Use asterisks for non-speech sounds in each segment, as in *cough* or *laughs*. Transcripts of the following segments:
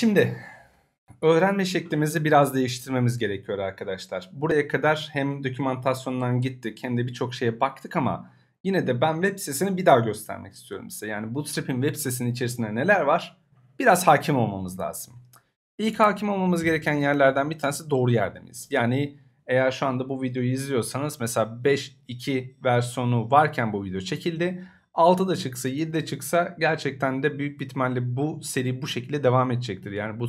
Şimdi öğrenme şeklimizi biraz değiştirmemiz gerekiyor arkadaşlar. Buraya kadar hem dokümantasyondan gittik hem de birçok şeye baktık ama yine de ben web sitesini bir daha göstermek istiyorum size. Yani Bootstrap'in web sitesinin içerisinde neler var? Biraz hakim olmamız lazım. İlk hakim olmamız gereken yerlerden bir tanesi doğru yerde miyiz? Yani eğer şu anda bu videoyu izliyorsanız mesela 5.2 versiyonu varken bu video çekildi 6 da çıksa 7 de çıksa gerçekten de büyük bir ihtimalle bu seri bu şekilde devam edecektir. Yani bu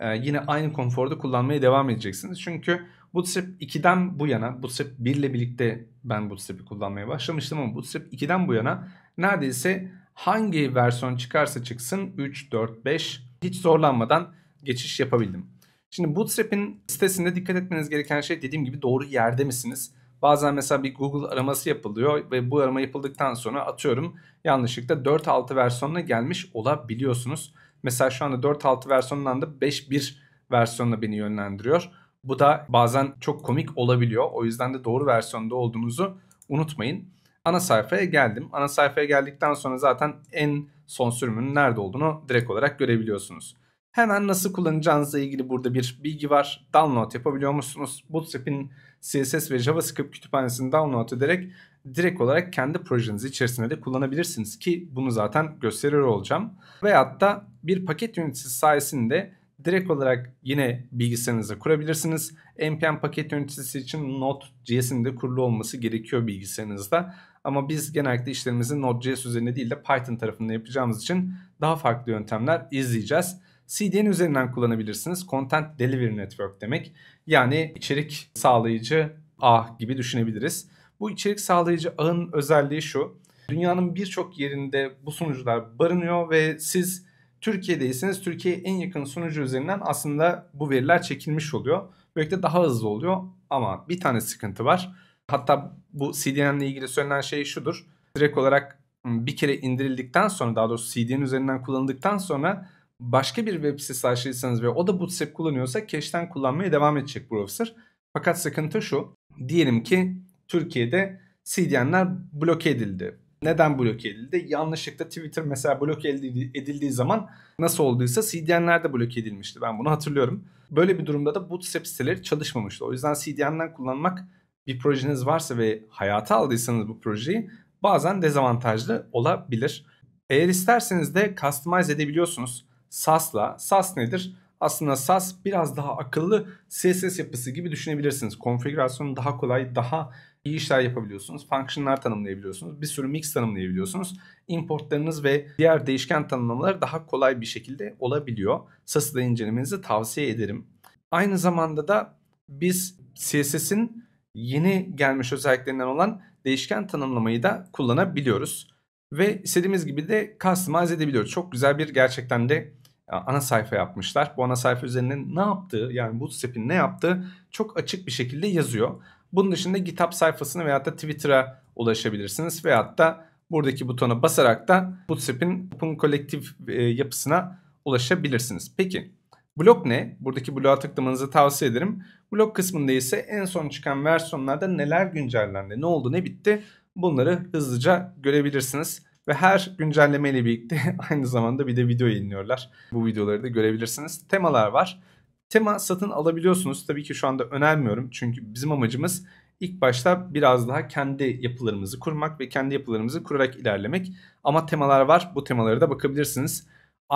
e, yine aynı konforda kullanmaya devam edeceksiniz. Çünkü Bootstrap 2'den bu yana Bootstrap 1 ile birlikte ben Bootstrap'i kullanmaya başlamıştım ama Bootstrap 2'den bu yana neredeyse hangi versiyon çıkarsa çıksın 3, 4, 5 hiç zorlanmadan geçiş yapabildim. Şimdi Bootstrap'in sitesinde dikkat etmeniz gereken şey dediğim gibi doğru yerde misiniz? Bazen mesela bir Google araması yapılıyor ve bu arama yapıldıktan sonra atıyorum yanlışlıkla 4.6 versiyonuna gelmiş olabiliyorsunuz. Mesela şu anda 4.6 versiyonundan da 5.1 versiyonuna beni yönlendiriyor. Bu da bazen çok komik olabiliyor. O yüzden de doğru versiyonda olduğunuzu unutmayın. Ana sayfaya geldim. Ana sayfaya geldikten sonra zaten en son sürümünün nerede olduğunu direkt olarak görebiliyorsunuz. Hemen nasıl kullanacağınızla ilgili burada bir bilgi var. Download yapabiliyor musunuz? Bootstrap'in CSS ve JavaScript kütüphanesini download ederek direkt olarak kendi projeniz içerisinde de kullanabilirsiniz ki bunu zaten gösterir olacağım. Veyahut da bir paket yöneticisi sayesinde direkt olarak yine bilgisayarınıza kurabilirsiniz. npm paket yöneticisi için Node.js'in de kurulu olması gerekiyor bilgisayarınızda. Ama biz genellikle işlerimizi Node.js üzerine değil de Python tarafında yapacağımız için daha farklı yöntemler izleyeceğiz. CDN üzerinden kullanabilirsiniz. Content Delivery Network demek. Yani içerik sağlayıcı ağ gibi düşünebiliriz. Bu içerik sağlayıcı ağın özelliği şu. Dünyanın birçok yerinde bu sunucular barınıyor ve siz Türkiye'deyseniz Türkiye'ye en yakın sunucu üzerinden aslında bu veriler çekilmiş oluyor. Böylelikle daha hızlı oluyor ama bir tane sıkıntı var. Hatta bu CDN ile ilgili söylenen şey şudur. Direkt olarak ıı, bir kere indirildikten sonra daha doğrusu CDN üzerinden kullanıldıktan sonra başka bir web sitesi açtıysanız ve o da Bootstrap kullanıyorsa cache'ten kullanmaya devam edecek browser. Fakat sıkıntı şu. Diyelim ki Türkiye'de CDN'ler bloke edildi. Neden bloke edildi? Yanlışlıkla Twitter mesela bloke edildiği zaman nasıl olduysa CDN'ler de bloke edilmişti. Ben bunu hatırlıyorum. Böyle bir durumda da bootstrap siteleri çalışmamıştı. O yüzden CDN'den kullanmak bir projeniz varsa ve hayata aldıysanız bu projeyi bazen dezavantajlı olabilir. Eğer isterseniz de customize edebiliyorsunuz. SAS'la. SAS nedir? Aslında SAS biraz daha akıllı CSS yapısı gibi düşünebilirsiniz. Konfigürasyonu daha kolay, daha iyi işler yapabiliyorsunuz. Function'lar tanımlayabiliyorsunuz. Bir sürü mix tanımlayabiliyorsunuz. Importlarınız ve diğer değişken tanımlamaları daha kolay bir şekilde olabiliyor. SAS'ı da incelemenizi tavsiye ederim. Aynı zamanda da biz CSS'in yeni gelmiş özelliklerinden olan değişken tanımlamayı da kullanabiliyoruz. Ve istediğimiz gibi de customize edebiliyoruz. Çok güzel bir gerçekten de ana sayfa yapmışlar. Bu ana sayfa üzerinde ne yaptığı yani Bootstrap'in ne yaptığı çok açık bir şekilde yazıyor. Bunun dışında GitHub sayfasına veyahut da Twitter'a ulaşabilirsiniz. Veyahut da buradaki butona basarak da Bootstrap'in Open Collective e, yapısına ulaşabilirsiniz. Peki blok ne? Buradaki bloğa tıklamanızı tavsiye ederim. Blok kısmında ise en son çıkan versiyonlarda neler güncellendi, ne oldu, ne bitti bunları hızlıca görebilirsiniz. Ve her güncelleme ile birlikte *laughs* aynı zamanda bir de video yayınlıyorlar. Bu videoları da görebilirsiniz. Temalar var. Tema satın alabiliyorsunuz. Tabii ki şu anda önermiyorum. Çünkü bizim amacımız ilk başta biraz daha kendi yapılarımızı kurmak ve kendi yapılarımızı kurarak ilerlemek. Ama temalar var. Bu temalara da bakabilirsiniz.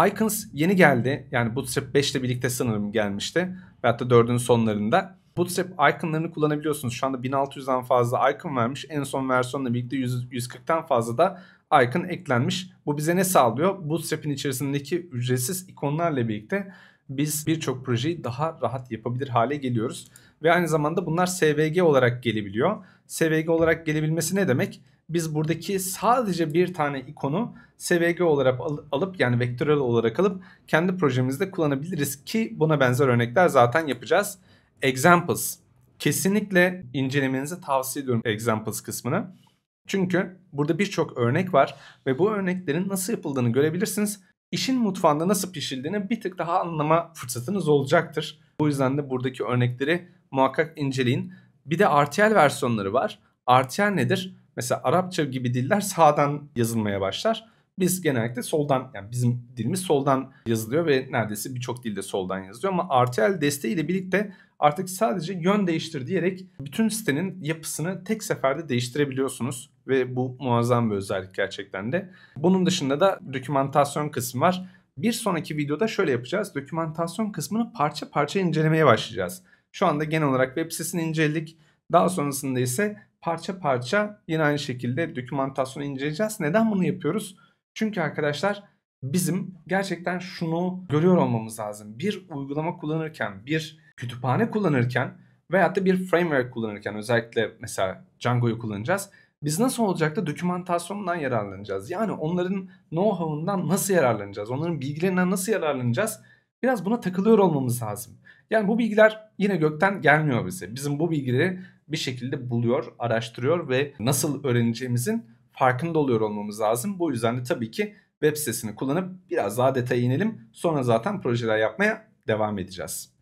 Icons yeni geldi. Yani Bootstrap 5 ile birlikte sanırım gelmişti. Veyahut da 4'ün sonlarında. Bootstrap iconlarını kullanabiliyorsunuz. Şu anda 1600'den fazla icon vermiş. En son versiyonla birlikte 100, 140'tan fazla da icon eklenmiş. Bu bize ne sağlıyor? Bootstrap'in içerisindeki ücretsiz ikonlarla birlikte biz birçok projeyi daha rahat yapabilir hale geliyoruz. Ve aynı zamanda bunlar SVG olarak gelebiliyor. SVG olarak gelebilmesi ne demek? Biz buradaki sadece bir tane ikonu SVG olarak alıp yani vektörel olarak alıp kendi projemizde kullanabiliriz ki buna benzer örnekler zaten yapacağız. Examples. Kesinlikle incelemenizi tavsiye ediyorum Examples kısmını. Çünkü burada birçok örnek var ve bu örneklerin nasıl yapıldığını görebilirsiniz. İşin mutfağında nasıl pişildiğini bir tık daha anlama fırsatınız olacaktır. Bu yüzden de buradaki örnekleri muhakkak inceleyin. Bir de RTL versiyonları var. RTL nedir? Mesela Arapça gibi diller sağdan yazılmaya başlar. Biz genellikle soldan yani bizim dilimiz soldan yazılıyor ve neredeyse birçok dilde soldan yazılıyor ama RTL desteğiyle birlikte artık sadece yön değiştir diyerek bütün sitenin yapısını tek seferde değiştirebiliyorsunuz ve bu muazzam bir özellik gerçekten de. Bunun dışında da dokümantasyon kısmı var. Bir sonraki videoda şöyle yapacağız. Dokümantasyon kısmını parça parça incelemeye başlayacağız. Şu anda genel olarak web sitesini inceledik. Daha sonrasında ise parça parça yine aynı şekilde dokümantasyonu inceleyeceğiz. Neden bunu yapıyoruz? Çünkü arkadaşlar bizim gerçekten şunu görüyor olmamız lazım. Bir uygulama kullanırken, bir kütüphane kullanırken veyahut da bir framework kullanırken özellikle mesela Django'yu kullanacağız. Biz nasıl olacak da dokümantasyondan yararlanacağız? Yani onların know-how'undan nasıl yararlanacağız? Onların bilgilerinden nasıl yararlanacağız? Biraz buna takılıyor olmamız lazım. Yani bu bilgiler yine gökten gelmiyor bize. Bizim bu bilgileri bir şekilde buluyor, araştırıyor ve nasıl öğreneceğimizin farkında oluyor olmamız lazım. Bu yüzden de tabii ki web sitesini kullanıp biraz daha detaya inelim. Sonra zaten projeler yapmaya devam edeceğiz.